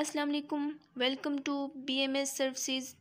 Aslam welcome to B M S services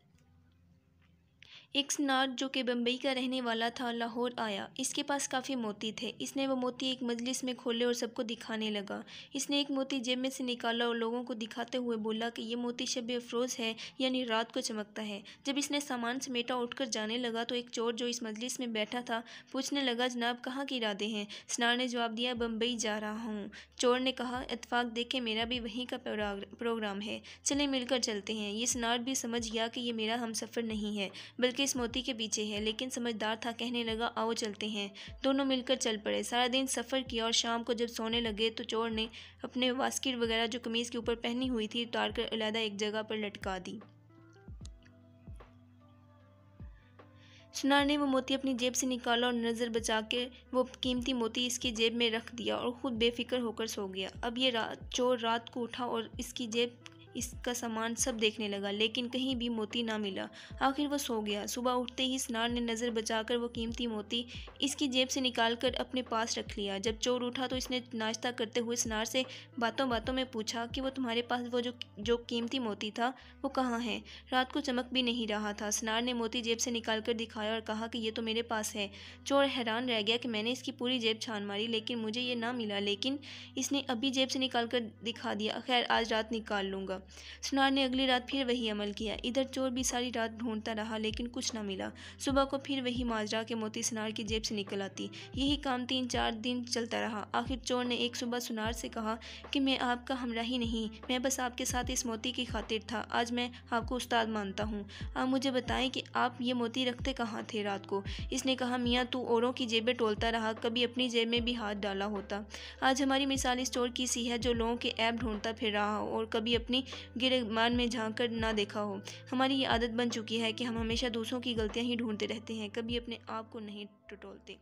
एक स्नार जो कि बम्बई का रहने वाला था लाहौर आया इसके पास काफ़ी मोती थे इसने वो मोती एक मजलिस में खोले और सबको दिखाने लगा इसने एक मोती जेब में से निकाला और लोगों को दिखाते हुए बोला कि ये मोती शब अफरोज़ है यानी रात को चमकता है जब इसने सामान समेटा उठकर जाने लगा तो एक चोर जो इस मजलिस में बैठा था पूछने लगा जनाब कहाँ के इरादे हैं स्नार ने जवाब दिया बम्बई जा रहा हूँ चोर ने कहा इतफाक़ देखे मेरा भी वहीं का प्रोग्राम है चले मिलकर चलते हैं ये स्नार भी समझ गया कि ये मेरा हम सफ़र नहीं है बल्कि इस मोती के पीछे है लेकिन समझदार था कहने लगा आओ चलते हैं दोनों मिलकर चल पड़े सारा दिन सफ़र किया और शाम को जब सोने लगे तो चोर ने अपने वास्किट वगैरह जो कमीज़ के ऊपर पहनी हुई थी उतार कर अलहदा एक जगह पर लटका दी सुनार ने वो मोती अपनी जेब से निकाला और नज़र बचा के वो कीमती मोती इसकी जेब में रख दिया और ख़ुद बेफिक्र होकर सो गया अब ये रात चोर रात को उठा और इसकी जेब इसका सामान सब देखने लगा लेकिन कहीं भी मोती ना मिला आखिर वह सो गया सुबह उठते ही स्नान ने नज़र बचाकर वह कीमती मोती इसकी जेब से निकालकर अपने पास रख लिया जब चोर उठा तो इसने नाश्ता करते हुए स्नार से बातों बातों में पूछा कि वो तुम्हारे पास वो जो जो कीमती मोती था वो कहाँ है रात को चमक भी नहीं रहा था स्नार ने मोती जेब से कर दिखाया और कहा कि ये तो मेरे पास है चोर हैरान रह गया कि मैंने इसकी पूरी जेब छान मारी लेकिन मुझे ये ना मिला लेकिन इसने अभी जेब से निकाल कर दिखा दिया खैर आज रात निकाल लूँगा सुनार ने अगली रात फिर वही अमल किया इधर चोर भी सारी रात ढूंढता रहा लेकिन कुछ ना मिला सुबह को फिर वही माजरा के मोती सुनार की जेब से निकल आती यही काम तीन चार दिन चलता रहा आखिर चोर ने एक सुबह सुनार से कहा कि मैं आपका हमरा ही नहीं मैं बस आपके साथ इस मोती की खातिर था आज मैं आपको उस्ताद मानता हूँ आप मुझे बताएं कि आप ये मोती रखते कहाँ थे रात को इसने कहा मियाँ तू औरों की जेबें टोलता रहा कभी अपनी जेब में भी हाथ डाला होता आज हमारी मिसाल इस चोर की सी है जो लोगों के ऐप ढूंढता फिर रहा हो और कभी अपनी गिरमान में झांक कर ना देखा हो हमारी ये आदत बन चुकी है कि हम हमेशा दूसरों की गलतियाँ ही ढूंढते रहते हैं कभी अपने आप को नहीं टटोलते